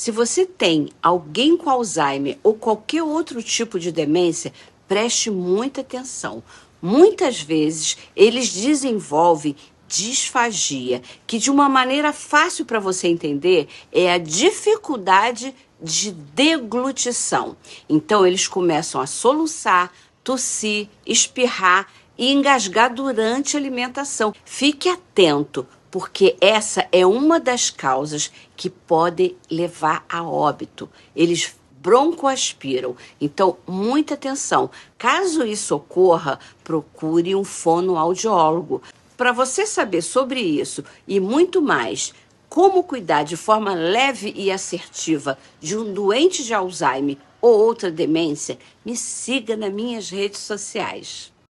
Se você tem alguém com Alzheimer ou qualquer outro tipo de demência, preste muita atenção. Muitas vezes eles desenvolvem disfagia, que de uma maneira fácil para você entender é a dificuldade de deglutição. Então eles começam a soluçar, tossir, espirrar e engasgar durante a alimentação. Fique atento porque essa é uma das causas que pode levar a óbito. Eles broncoaspiram. Então, muita atenção. Caso isso ocorra, procure um fonoaudiólogo. Para você saber sobre isso e muito mais, como cuidar de forma leve e assertiva de um doente de Alzheimer ou outra demência, me siga nas minhas redes sociais.